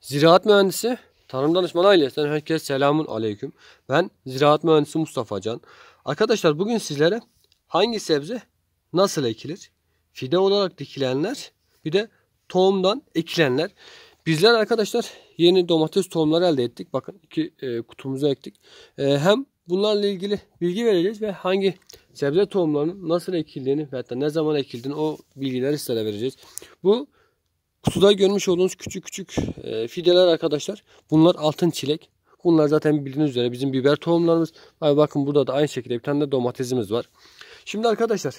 Ziraat mühendisi Tarım Danışmanı ailesinden herkes selamun aleyküm. Ben ziraat mühendisi Mustafa Can. Arkadaşlar bugün sizlere hangi sebze nasıl ekilir? Fide olarak dikilenler bir de tohumdan ekilenler. Bizler arkadaşlar yeni domates tohumları elde ettik. Bakın iki e, kutumuzu ektik. E, hem bunlarla ilgili bilgi vereceğiz ve hangi sebze tohumlarının nasıl ekildiğini ve hatta ne zaman ekildiğini o bilgileri size vereceğiz. Bu Suda görmüş olduğunuz küçük küçük e, fideler arkadaşlar. Bunlar altın çilek. Bunlar zaten bildiğiniz üzere bizim biber tohumlarımız. Ay bakın burada da aynı şekilde bir tane de domatesimiz var. Şimdi arkadaşlar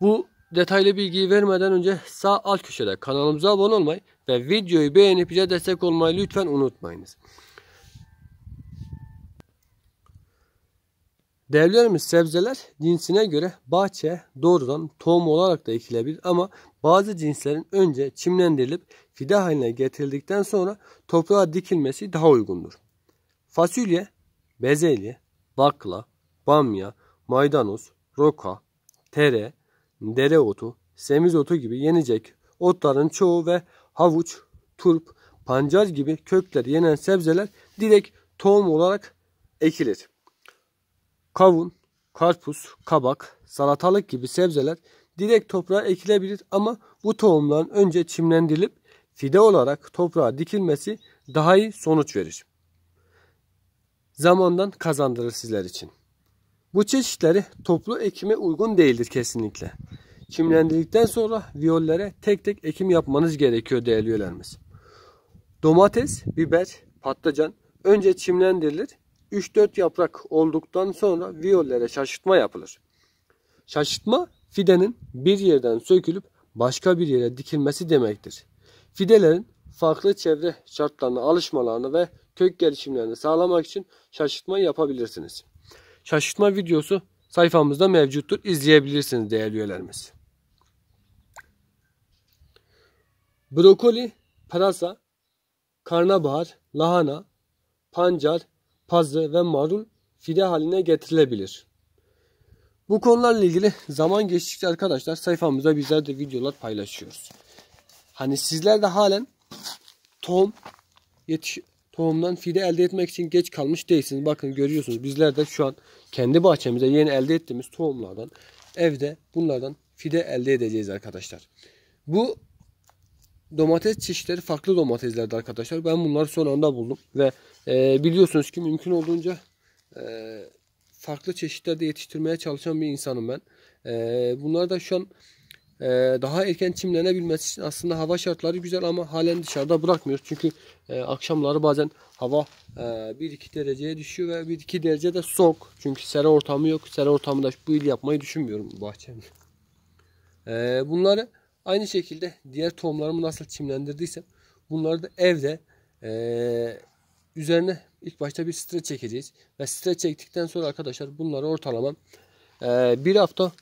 bu detaylı bilgiyi vermeden önce sağ alt köşede kanalımıza abone olmayı ve videoyu beğenip bize destek olmayı lütfen unutmayınız. Değerlerimiz sebzeler cinsine göre bahçe doğrudan tohum olarak da ekilebilir ama bazı cinslerin önce çimlendirilip fide haline getirildikten sonra toprağa dikilmesi daha uygundur. Fasulye, bezelye, bakla, bamya, maydanoz, roka, tere, dereotu, semizotu gibi yenecek otların çoğu ve havuç, turp, pancar gibi kökleri yenen sebzeler direkt tohum olarak ekilir. Kavun, karpuz, kabak, salatalık gibi sebzeler direkt toprağa ekilebilir ama bu tohumların önce çimlendirilip fide olarak toprağa dikilmesi daha iyi sonuç verir. Zamandan kazandırır sizler için. Bu çeşitleri toplu ekime uygun değildir kesinlikle. Çimlendirdikten sonra viyollere tek tek ekim yapmanız gerekiyor değerli üyelerimiz. Domates, biber, patlıcan önce çimlendirilir 3-4 yaprak olduktan sonra viyollere şaşırtma yapılır. Şaşırtma fidenin bir yerden sökülüp başka bir yere dikilmesi demektir. Fidelerin farklı çevre şartlarına alışmalarını ve kök gelişimlerini sağlamak için şaşırtma yapabilirsiniz. Şaşırtma videosu sayfamızda mevcuttur. İzleyebilirsiniz değerli üyelerimiz. Brokoli, pırasa, karnabahar, lahana, pancar, pazı ve marul fide haline getirilebilir. Bu konularla ilgili zaman geçtikçe arkadaşlar sayfamıza bizler de videolar paylaşıyoruz. Hani sizler de halen tohum yetiş tohumdan fide elde etmek için geç kalmış değilsiniz. Bakın görüyorsunuz bizler de şu an kendi bahçemize yeni elde ettiğimiz tohumlardan evde bunlardan fide elde edeceğiz arkadaşlar. Bu domates çeşitleri farklı domateslerdi arkadaşlar. Ben bunları son anda buldum. Ve e, biliyorsunuz ki mümkün olduğunca e, farklı çeşitlerde yetiştirmeye çalışan bir insanım ben. E, bunlar da şu an e, daha erken çimlenebilmesi için aslında hava şartları güzel ama halen dışarıda bırakmıyoruz. Çünkü e, akşamları bazen hava e, 1-2 dereceye düşüyor ve 1-2 derece de soğuk. Çünkü sera ortamı yok. Sera ortamında bu yıl yapmayı düşünmüyorum bahçemde. bahçemi. E, bunları Aynı şekilde diğer tohumlarımı nasıl çimlendirdiysem bunları da evde e, üzerine ilk başta bir stre çekeceğiz. Ve stre çektikten sonra arkadaşlar bunları ortalama e, bir hafta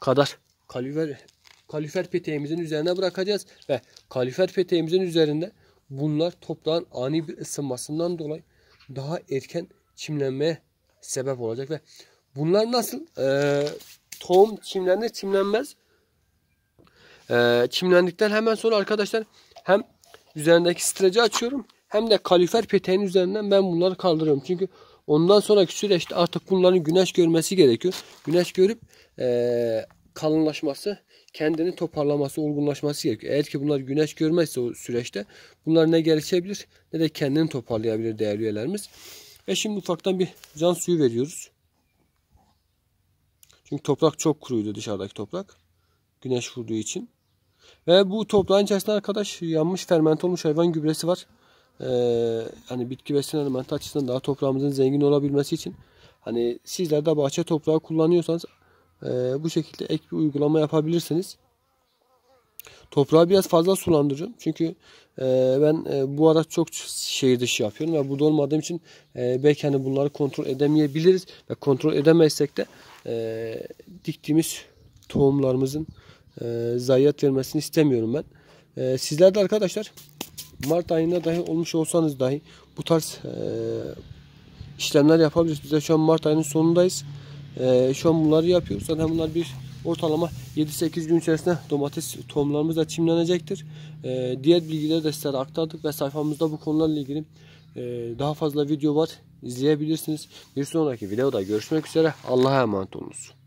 kadar kalifer, kalifer peteğimizin üzerine bırakacağız. Ve kalifer peteğimizin üzerinde bunlar toprağın ani bir ısınmasından dolayı daha erken çimlenmeye sebep olacak. Ve bunlar nasıl e, tohum çimlenir çimlenmez e, çimlendikten hemen sonra arkadaşlar hem üzerindeki streci açıyorum hem de kalifer peteğin üzerinden ben bunları kaldırıyorum. Çünkü ondan sonraki süreçte artık bunların güneş görmesi gerekiyor. Güneş görüp e, kalınlaşması, kendini toparlaması, olgunlaşması gerekiyor. Eğer ki bunlar güneş görmezse o süreçte bunlar ne gelişebilir ne de kendini toparlayabilir değerli üyelerimiz. E şimdi ufaktan bir can suyu veriyoruz. Çünkü toprak çok kuruydu dışarıdaki toprak. Güneş vurduğu için. Ve bu toprağın içerisinde arkadaş yanmış fermente olmuş hayvan gübresi var. Ee, hani bitki besin açısından daha toprağımızın zengin olabilmesi için hani sizler de bahçe toprağı kullanıyorsanız e, bu şekilde ek bir uygulama yapabilirsiniz. Toprağı biraz fazla sulandırıyorum Çünkü e, ben e, bu ara çok şehir dışı yapıyorum ve burada olmadığım için e, belki hani bunları kontrol edemeyebiliriz ve kontrol edemezsek de e, diktiğimiz tohumlarımızın e, zayiat vermesini istemiyorum ben. E, sizler de arkadaşlar Mart ayında dahi olmuş olsanız dahi bu tarz e, işlemler yapabiliriz. Biz de şu an Mart ayının sonundayız. E, şu an bunları yapıyoruz. Zaten bunlar bir ortalama 7-8 gün içerisinde domates tohumlarımız da çimlenecektir. E, diğer bilgileri de sizlere aktardık ve sayfamızda bu konularla ilgili e, daha fazla video var. İzleyebilirsiniz. Bir sonraki videoda görüşmek üzere. Allah'a emanet olunuz.